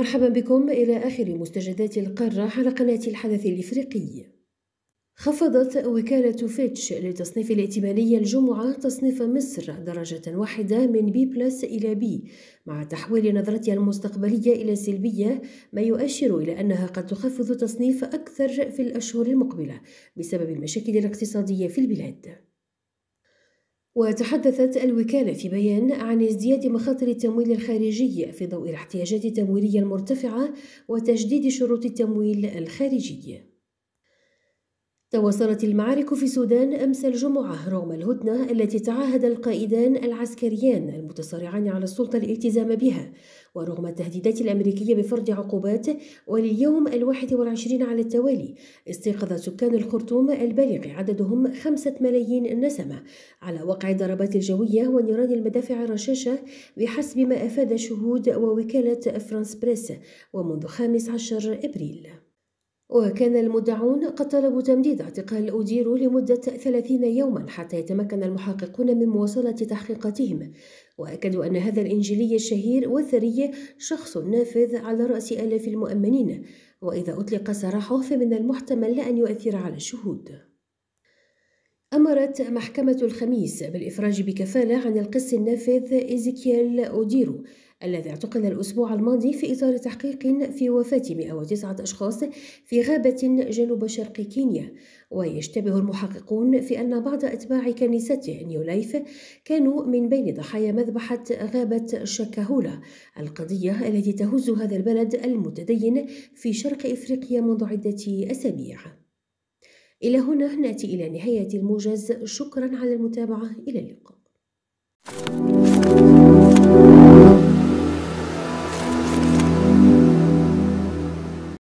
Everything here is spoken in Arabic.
مرحبا بكم إلى آخر مستجدات القارة على قناة الحدث الإفريقي خفضت وكالة فيتش للتصنيف الائتماني الجمعة تصنيف مصر درجة واحدة من بي بلس إلى بي مع تحويل نظرتها المستقبلية إلى سلبية ما يؤشر إلى أنها قد تخفض تصنيف أكثر في الأشهر المقبلة بسبب المشاكل الاقتصادية في البلاد وتحدثت الوكالة في بيان عن ازدياد مخاطر التمويل الخارجي في ضوء الاحتياجات التمويلية المرتفعة وتجديد شروط التمويل الخارجي تواصلت المعارك في السودان أمس الجمعة رغم الهدنة التي تعاهد القائدان العسكريان المتصارعان على السلطة الالتزام بها ورغم التهديدات الأمريكية بفرض عقوبات ولليوم الواحد والعشرين على التوالي استيقظ سكان الخرطوم البالغ عددهم خمسة ملايين نسمة على وقع الضربات الجوية ونيران المدافع الرشاشة بحسب ما أفاد شهود ووكالة فرانس بريس ومنذ عشر إبريل وكان المدعون قد طلبوا تمديد اعتقال أوديرو لمدة 30 يوما حتى يتمكن المحققون من مواصلة تحقيقاتهم وأكدوا أن هذا الإنجيلي الشهير والثري شخص نافذ على رأس آلاف المؤمنين وإذا أطلق سراحه فمن المحتمل أن يؤثر على الشهود أمرت محكمة الخميس بالإفراج بكفالة عن القس النافذ إيزيكيال أوديرو الذي اعتقل الأسبوع الماضي في إطار تحقيق في وفاة 109 أشخاص في غابة جنوب شرق كينيا ويشتبه المحققون في أن بعض أتباع كنيسته لايف كانوا من بين ضحايا مذبحة غابة شاكاهولا القضية التي تهز هذا البلد المتدين في شرق إفريقيا منذ عدة أسابيع إلى هنا نأتي إلى نهاية الموجز شكرا على المتابعة إلى اللقاء